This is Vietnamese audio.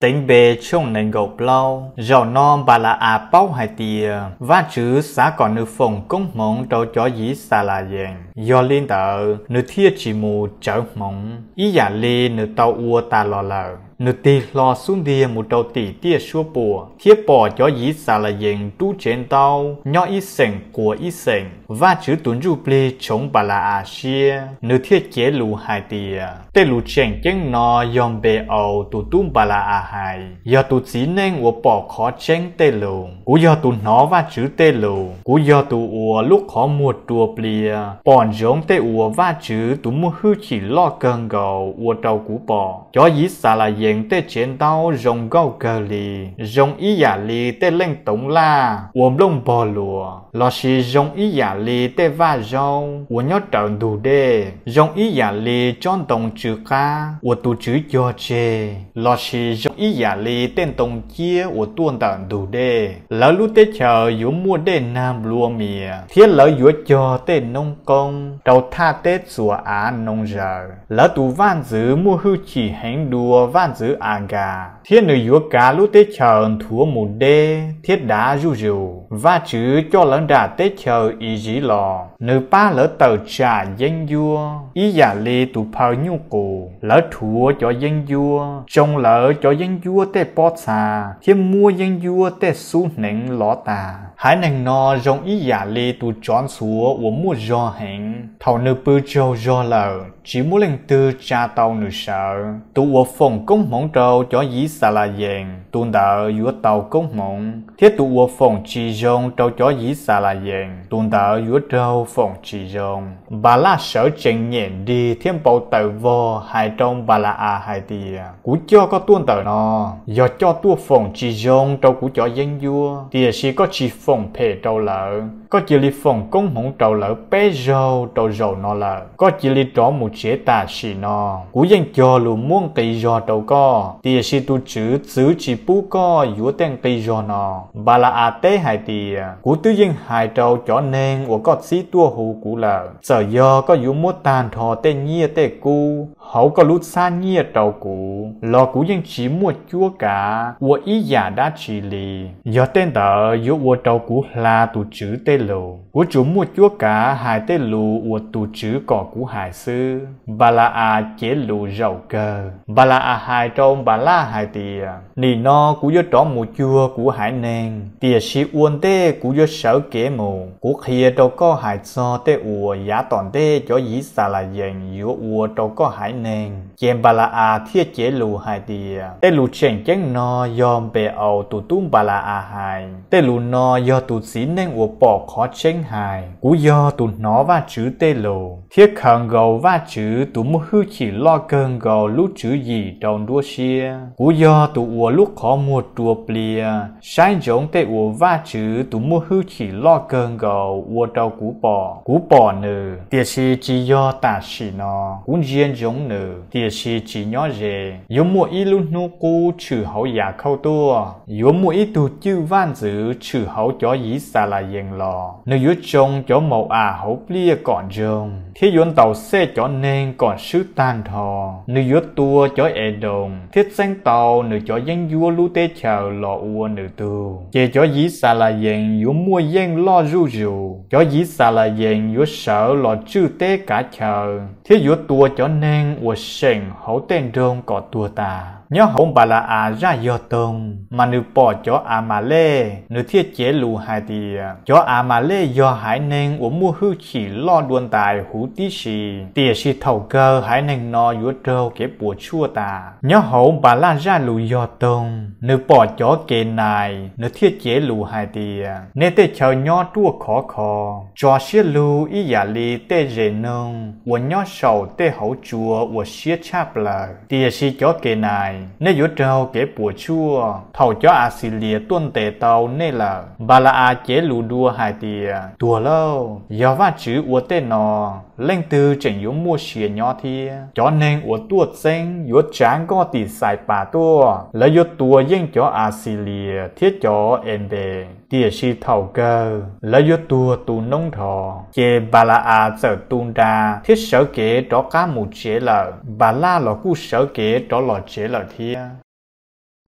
tính bề chung nên gộp lâu dầu non bà là à bao hai tìa và chữ xã còn nữ phòng công mong đâu cho dĩ xa là dành do liên tờ nữ thiết chỉ mù trở mong ý giả dạ lê nữ tàu ua ta lo lờ nụ tì lo xuống đi một đầu tỷ tia xua bùa, thiết bỏ cho ý xả là dành tu trên tàu, nhỏ ý sành của ý sành, và chữ tuấn du bli chống bà là à xia, nụ thiết chế lù hai tìa, tê lù chèn chân nò yom bề ầu tù tung bà là à hai, do tù chỉ nên của bỏ khó chén tê lù, cú do tù nó và chữ tê lù, cú do tù ùa lúc khó mua tua bli, bọn giống tê ùa và chữ tù mua hư chỉ lo cần gầu ùa đầu cú bỏ, cho ý xả là dành 影 tê chiến đau rồng gao cờ lì rồng ý giả lì tê lên tổng la uống lông bò lùa lò xì rồng ý giả lì tê va rong uống nhót trợn đủ đê rồng ý giả lì chọn tổng chữ ca uống tù chữ cho chê lò xì rồng ý giả lì tên tổng chia uống tuôn tận đủ đê lỡ lúc tê chờ yếu mua đê nam lùa mìa thiết lỡ yếu cho tê nông công đầu tha tê sủa á nông giờ lỡ tù van giữ mua hư chỉ hánh đùa van giữ an gà. Thiên nữ yếu cá lúc tế chờ thua một đê, thiết đá ru rù. Và chữ cho lẫn đà tế chờ ý dĩ lò. Nữ ba lỡ tờ trà dân vua, ý giả dạ lê tụ phờ nhu cổ. Lỡ thua cho dân vua, trông lỡ cho dân vua tế bó xa thiết mua dân vua tế xu nỉnh lõ tà. Hải nàng nò rong ý giả dạ lê tụ chọn xúa của mua do hẹn. Thảo nữ bư châu do lợn chỉ muốn lên tư cha tàu nữ sợ. Tụ ở phòng công mộng trâu cho dĩ xà là dèn, tuôn đỡ giữa tàu công mộng. Thế tụ ở phòng chỉ rong trâu cho dĩ xà là dèn, tuôn đỡ giữa trâu phòng chỉ rong. Bà la sợ chèn nhện đi thêm bầu tờ vô hai trong bà la à hai tìa. Cú cho có tuôn tờ nó, do cho tua phòng chỉ rong trâu cú cho dân vua. Tìa si có chỉ phòng phê trâu lợ, có chỉ li phòng công mộng trâu lợ bé râu trâu râu nó lợ, có chỉ li trỏ một chế ta xì nó cú dân cho lù muôn cây giò đầu co tia xì tu chữ chữ chỉ pu co dúa tên cây giò nó bà là à tế hại tì cú tư dân hại trâu cho nên của có xí tua hù cú là sở do có dúa mua tàn thò tê nhia tê cú, hậu có lút xa nhia trâu cú lo cú dân chỉ mua chua cả của ý giả đã chỉ lì do tên tờ dúa của trâu cú là tu chữ tê lù cú chủ mua chua cả hại tê lù của tu chữ cỏ cú hại sư bà la à chế lù giàu cơ, à bà la à hai trong bà la hai tìa nì no của gió trỏ mù chua của hải nền tìa si uôn tê của gió sở kế mù của khía trâu có hải so tê ùa giá toàn tê cho dĩ xà là dành giữa ùa trâu có hải nền chèm bà la à thia chế lù hai tìa tê lù chèn chén no yom bè ầu tù tùm bà la à hai tê lù no do tù xí nên ùa bỏ khó chén hai, của do tù nó và chữ tê lù thiết khẩn gầu và chữ chữ tụ mù hư chỉ lo cơn gầu lú chữ gì đồng đua xia cú do tụ ua lúc khó mua tua plia sai giống tê ua va chữ tụ mù hư chỉ lo cơn gầu ua đầu cú bò cú bò nữ tiệt si chỉ do tả xì nó cũng riêng giống nữ tiệt si chỉ nhỏ dề yếu mua ít lúc nu cú chữ hậu giả khâu tua yếu mua ít tụ chữ văn giữ chữ hậu cho ý xà là yên lò nữ yếu trông cho màu à hậu plia còn trông thế yến tàu xe cho nên nên còn sứ tan thò nữ vua tua cho ê đồng thiết sáng tàu nữ cho dân vua lu tê chờ lọ ua nữ tù chê cho dí xà là dành vua mua dân lo ru rù cho dí xà là dành vua sợ lọ chư tê cả chờ thiết vua tua cho nên ua sành hậu tên đông có tua ta nhớ hậu bà là à ra do tông mà nữ bỏ cho à mà lê nữ thiết chế lù hai tì cho à mà lê do hải nên ua mua hư chỉ lo đuôn tài hú tí xì tìa chỉ thầu cơ hãy nên nó giữa trâu kẻ bùa chua ta. Nhớ hậu bà la ra lù do tông, nữ bỏ chó kề này, nữ thiết chế lù hai tìa. Nên tê chào nhó chua khó khó, cho xế lù ý giả lì tê dễ nông, và nhó sầu tê hậu chua và xế chạp lờ. Tìa xí chó kề này, nên giữa trâu kẻ bùa chua, thầu chó à xì lìa tuân tệ tàu nên là bà la à chế lù đua hai tìa. Tùa lâu, do và chữ ua tê nò, lên từ chẳng yếu mua cô xìa nhỏ thì cho nên của tua chân yếu chán có tỷ xài bà tua lấy yếu tua yên cho à xì lìa thiết cho em bề tia xì thầu cơ lấy yếu tua tu nông thọ chê bà là à sở tuôn ra thiết sở kế cho cá mù chế lợ bà la lọ cu sở kế cho lọ chế lợ thia